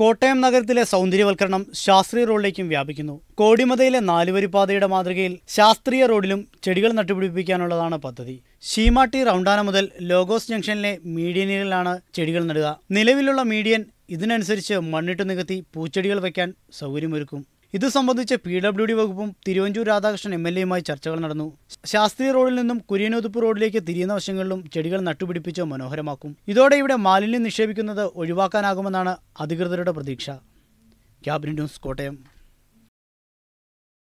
കോട്ടയം നഗരത്തിലെ സൗന്ദര്യവൽക്കരണം ശാസ്ത്രീയ റോഡിലേക്കും വ്യാപിക്കുന്നു കോടിമതയിലെ നാലുവരിപ്പാതയുടെ മാതൃകയിൽ ശാസ്ത്രീയ റോഡിലും ചെടികൾ നട്ടുപിടിപ്പിക്കാനുള്ളതാണ് പദ്ധതി ഷീമാട്ടി റൗണ്ടാന മുതൽ ലോഗോസ് ജംഗ്ഷനിലെ മീഡിയനിലാണ് ചെടികൾ നടുക നിലവിലുള്ള മീഡിയൻ ഇതിനനുസരിച്ച് മണ്ണിട്ട് നികത്തി പൂച്ചെടികൾ വയ്ക്കാൻ സൗകര്യമൊരുക്കും ഇത് സംബന്ധിച്ച് പി ഡബ്ല്യു ഡി വകുപ്പും തിരുവഞ്ചൂർ രാധാകൃഷ്ണൻ എം എൽ എയുമായി ചർച്ചകൾ നടന്നു ശാസ്ത്രീയ റോഡിൽ നിന്നും കുര്യനോതുപ്പ് റോഡിലേക്ക് തിരിയുന്ന വശങ്ങളിലും ചെടികൾ നട്ടുപിടിപ്പിച്ച് മനോഹരമാക്കും ഇതോടെ ഇവിടെ മാലിന്യം നിക്ഷേപിക്കുന്നത് ഒഴിവാക്കാനാകുമെന്നാണ് അധികൃതരുടെ പ്രതീക്ഷ ക്യാബിനറ്റ് ന്യൂസ് കോട്ടയം